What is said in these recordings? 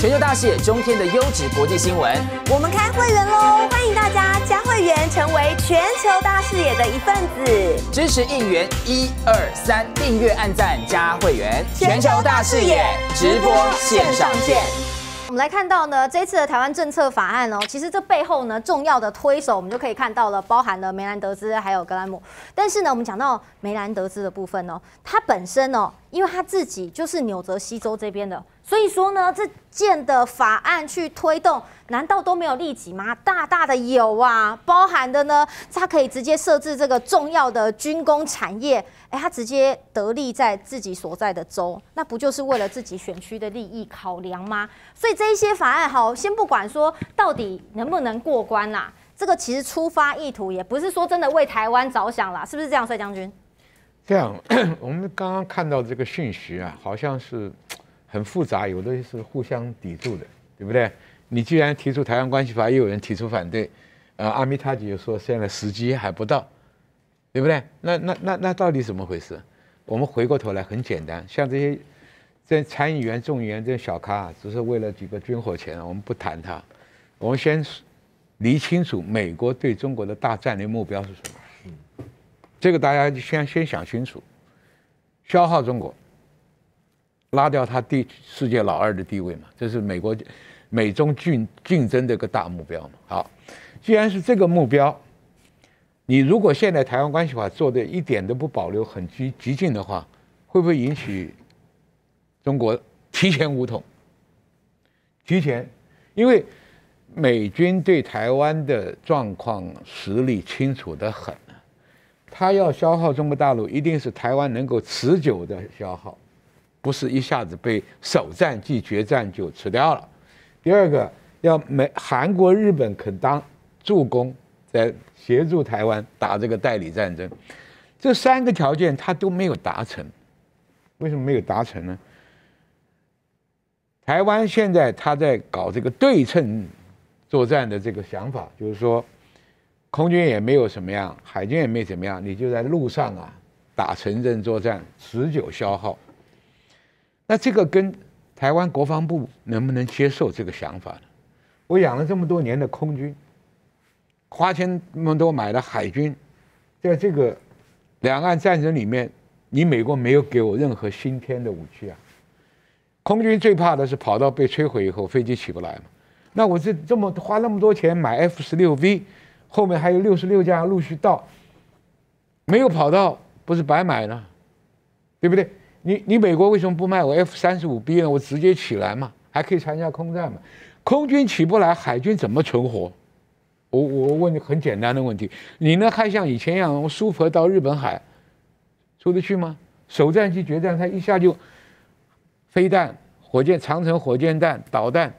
全球大视野，中天的优质国际新闻。我们开会员喽！欢迎大家加会员，成为全球大视野的一份子，支持应援，一二三，订阅、按赞、加会员。全球大视野直播线上见。我们来看到呢，这次的台湾政策法案哦，其实这背后呢，重要的推手我们就可以看到了，包含了梅兰德兹还有格兰姆。但是呢，我们讲到梅兰德兹的部分哦，它本身哦。因为他自己就是纽泽西州这边的，所以说呢，这件的法案去推动，难道都没有利己吗？大大的有啊，包含的呢，他可以直接设置这个重要的军工产业，哎，他直接得利在自己所在的州，那不就是为了自己选区的利益考量吗？所以这一些法案好，先不管说到底能不能过关啦，这个其实出发意图也不是说真的为台湾着想啦，是不是这样，帅将军？这样，我们刚刚看到的这个讯息啊，好像是很复杂，有的是互相抵触的，对不对？你既然提出《台湾关系法》，又有人提出反对，呃，阿米塔吉又说现在时机还不到，对不对？那那那那到底怎么回事？我们回过头来很简单，像这些在参议员、众议员这些小咖，只是为了几个军火钱，我们不谈他。我们先理清楚美国对中国的大战略目标是什么。这个大家先先想清楚，消耗中国，拉掉他第世界老二的地位嘛，这是美国美中竞竞争的一个大目标嘛。好，既然是这个目标，你如果现在台湾关系法做的一点都不保留、很激激进的话，会不会引起中国提前武统？提前，因为美军对台湾的状况实力清楚的很。他要消耗中国大陆，一定是台湾能够持久的消耗，不是一下子被首战即决战就吃掉了。第二个，要美、韩国、日本肯当助攻，在协助台湾打这个代理战争，这三个条件他都没有达成。为什么没有达成呢？台湾现在他在搞这个对称作战的这个想法，就是说。空军也没有什么样，海军也没怎么样，你就在路上啊，打城镇作战，持久消耗。那这个跟台湾国防部能不能接受这个想法呢？我养了这么多年的空军，花钱那么多买的海军，在这个两岸战争里面，你美国没有给我任何新添的武器啊。空军最怕的是跑道被摧毁以后，飞机起不来嘛。那我这这么花那么多钱买 F 十六 V。后面还有六十六架陆续到，没有跑道不是白买了，对不对？你你美国为什么不卖我 F 三十五 B 呢？我直接起来嘛，还可以参加空战嘛。空军起不来，海军怎么存活？我我问你很简单的问题：你呢还像以前一样，我苏佛到日本海，出得去吗？首战即决战，他一下就飞弹、火箭、长城火箭弹、导弹，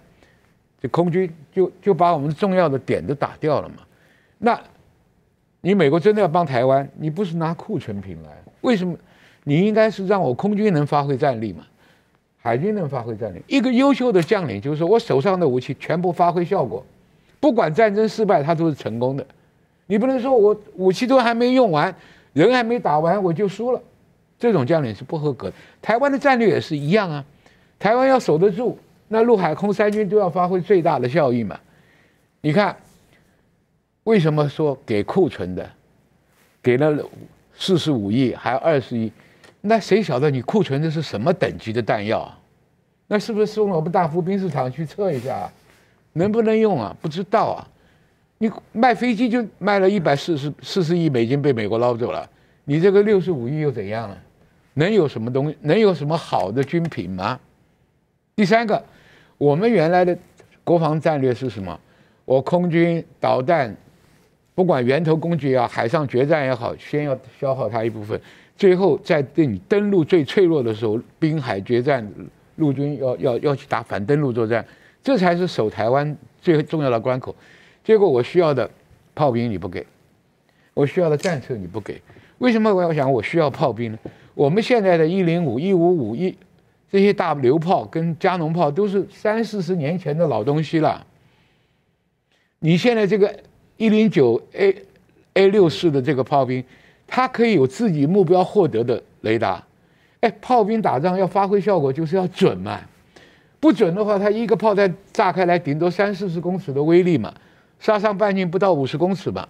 这空军就就把我们重要的点都打掉了嘛。那，你美国真的要帮台湾？你不是拿库存品来？为什么？你应该是让我空军能发挥战力嘛，海军能发挥战力。一个优秀的将领就是说我手上的武器全部发挥效果，不管战争失败，他都是成功的。你不能说我武器都还没用完，人还没打完我就输了，这种将领是不合格的。台湾的战略也是一样啊，台湾要守得住，那陆海空三军都要发挥最大的效益嘛。你看。为什么说给库存的，给了四十五亿，还有二十亿，那谁晓得你库存的是什么等级的弹药啊？那是不是送我们大福兵市场去测一下，能不能用啊？不知道啊。你卖飞机就卖了一百四十四十亿美金被美国捞走了，你这个六十五亿又怎样了？能有什么东，西？能有什么好的军品吗？第三个，我们原来的国防战略是什么？我空军导弹。不管源头攻击好，海上决战也好，先要消耗它一部分，最后在对你登陆最脆弱的时候，滨海决战，陆军要要要去打反登陆作战，这才是守台湾最重要的关口。结果我需要的炮兵你不给，我需要的战车你不给，为什么我要想我需要炮兵呢？我们现在的一零五、一五五一这些大榴炮跟加农炮都是三四十年前的老东西了，你现在这个。一零九 A A 六式的这个炮兵，它可以有自己目标获得的雷达。哎，炮兵打仗要发挥效果，就是要准嘛。不准的话，它一个炮弹炸开来，顶多三四十公尺的威力嘛，杀伤半径不到五十公尺嘛。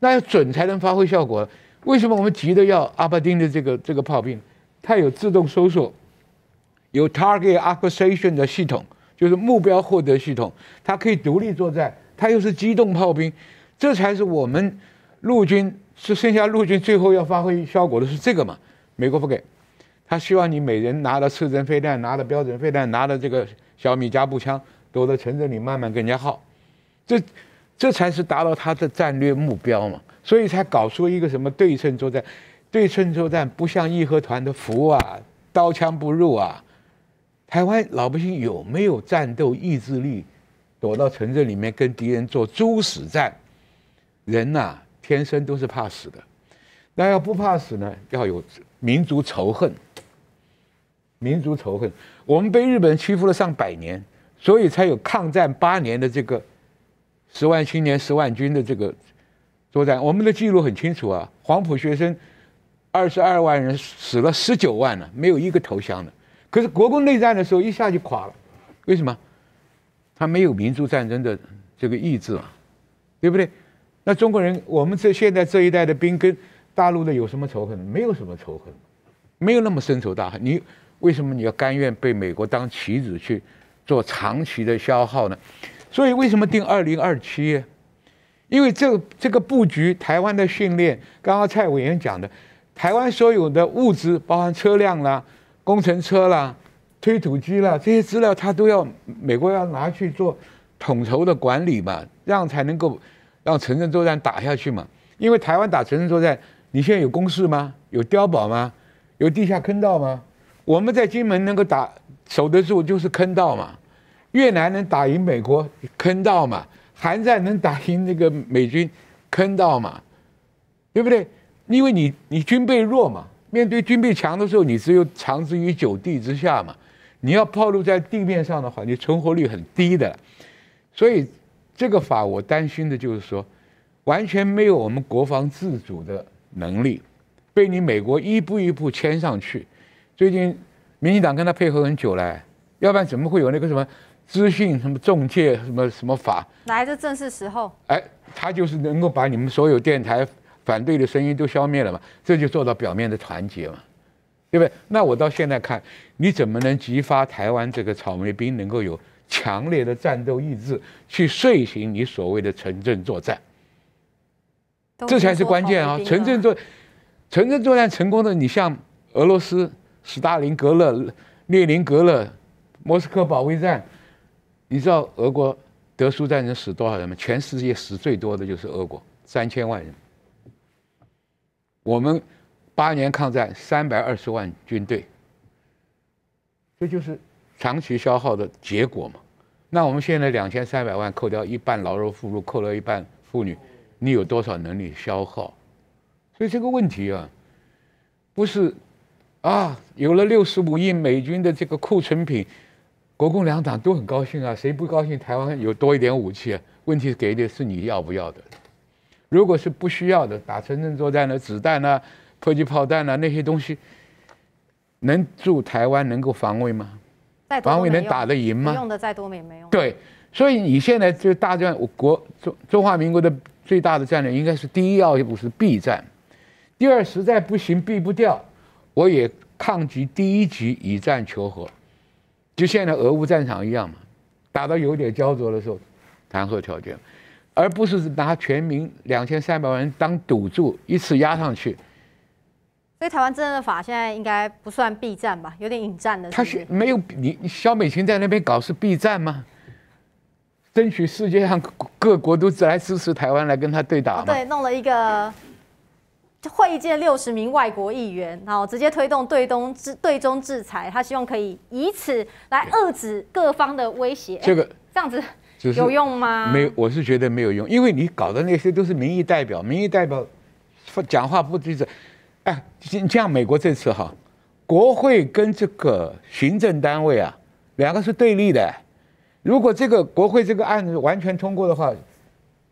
那要准才能发挥效果。为什么我们急着要阿巴丁的这个这个炮兵？它有自动搜索、有 target acquisition 的系统，就是目标获得系统，它可以独立作战，它又是机动炮兵。这才是我们陆军是剩下陆军最后要发挥效果的是这个嘛？美国不给，他希望你每人拿着次针飞弹，拿着标准飞弹，拿着这个小米加步枪，躲到城镇里慢慢跟人家耗，这这才是达到他的战略目标嘛？所以才搞出一个什么对称作战，对称作战不像义和团的服啊，刀枪不入啊，台湾老百姓有没有战斗意志力，躲到城镇里面跟敌人做猪死战？人呐，天生都是怕死的。那要不怕死呢？要有民族仇恨。民族仇恨，我们被日本人欺负了上百年，所以才有抗战八年的这个十万青年十万军的这个作战。我们的记录很清楚啊，黄埔学生二十二万人死了十九万了，没有一个投降的。可是国共内战的时候一下就垮了，为什么？他没有民族战争的这个意志啊，对不对？那中国人，我们这现在这一代的兵跟大陆的有什么仇恨？没有什么仇恨，没有那么深仇大恨。你为什么你要甘愿被美国当棋子去做长期的消耗呢？所以为什么定二零二七？因为这个这个布局，台湾的训练，刚刚蔡委员讲的，台湾所有的物资，包含车辆啦、工程车啦、推土机啦，这些资料他都要美国要拿去做统筹的管理嘛，这样才能够。让城镇作战打下去嘛，因为台湾打城镇作战，你现在有工事吗？有碉堡吗？有地下坑道吗？我们在金门能够打守得住，就是坑道嘛。越南能打赢美国，坑道嘛。韩战能打赢那个美军，坑道嘛，对不对？因为你你军备弱嘛，面对军备强的时候，你只有藏之于九地之下嘛。你要暴露在地面上的话，你存活率很低的，所以。这个法我担心的就是说，完全没有我们国防自主的能力，被你美国一步一步牵上去。最近，民进党跟他配合很久了，要不然怎么会有那个什么资讯、什么中介、什么什么法？来，的正是时候。哎，他就是能够把你们所有电台反对的声音都消灭了嘛，这就做到表面的团结嘛，对不对？那我到现在看，你怎么能激发台湾这个草莓兵能够有？强烈的战斗意志去遂行你所谓的城镇作战，这才是关键啊！城镇作城镇作战成功的，你像俄罗斯斯大林格勒、列宁格勒、莫斯科保卫战，你知道俄国德苏战争死多少人吗？全世界死最多的就是俄国，三千万人。我们八年抗战，三百二十万军队，这就是。长期消耗的结果嘛，那我们现在两千三百万，扣掉一半劳动妇孺，扣了一半妇女，你有多少能力消耗？所以这个问题啊，不是啊，有了六十五亿美军的这个库存品，国共两党都很高兴啊，谁不高兴？台湾有多一点武器，问题给的是你要不要的？如果是不需要的，打城镇作战的子弹呢、迫击炮弹呢，那些东西，能助台湾能够防卫吗？再打得赢吗？用的再多也没用。对，所以你现在就大战，我国中中华民国的最大的战略应该是第一要务是避战，第二实在不行避不掉，我也抗击第一局以战求和，就现在俄乌战场一样嘛，打到有点焦灼的时候，谈和条件，而不是拿全民两千三百万人当赌注一次压上去。台湾真治的法现在应该不算避战吧，有点引战的。他是没有你，萧美琴在那边搞是避战吗？争取世界上各国都来支持台湾，来跟他对打吗？对，弄了一个会见六十名外国议员，然后直接推动对东制对中制裁，他希望可以以此来遏制各方的威胁。这个这样子有用吗？没，我是觉得没有用，因为你搞的那些都是民意代表，民意代表讲话不就是。这样，美国这次哈，国会跟这个行政单位啊，两个是对立的。如果这个国会这个案子完全通过的话，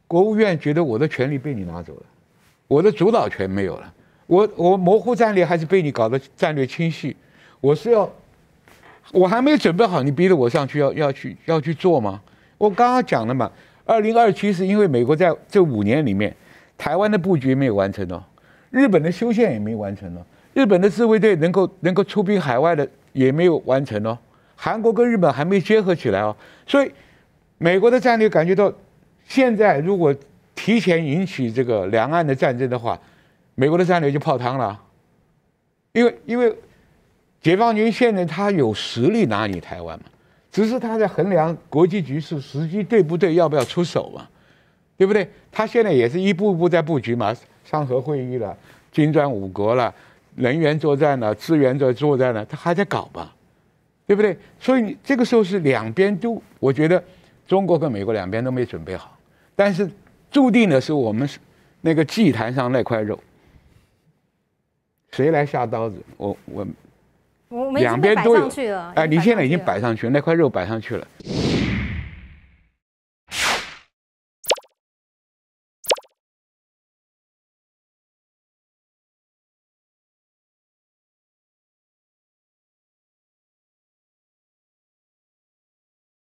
国务院觉得我的权利被你拿走了，我的主导权没有了，我我模糊战略还是被你搞得战略清晰。我是要，我还没有准备好，你逼着我上去要要去要去做吗？我刚刚讲了嘛，二零二七是因为美国在这五年里面，台湾的布局没有完成哦。日本的修宪也没完成呢，日本的自卫队能够能够出兵海外的也没有完成哦，韩国跟日本还没结合起来哦，所以美国的战略感觉到现在如果提前引起这个两岸的战争的话，美国的战略就泡汤了，因为因为解放军现在他有实力拿你台湾嘛，只是他在衡量国际局势时机对不对，要不要出手嘛，对不对？他现在也是一步一步在布局嘛。上合会议了，金砖五国了，能源作战了，资源在作战了，他还在搞吧，对不对？所以你这个时候是两边都，我觉得中国跟美国两边都没准备好，但是注定的是我们是那个祭坛上那块肉，谁来下刀子？我我，两边都有，哎，你现在已经摆上去了，那块肉摆上去了。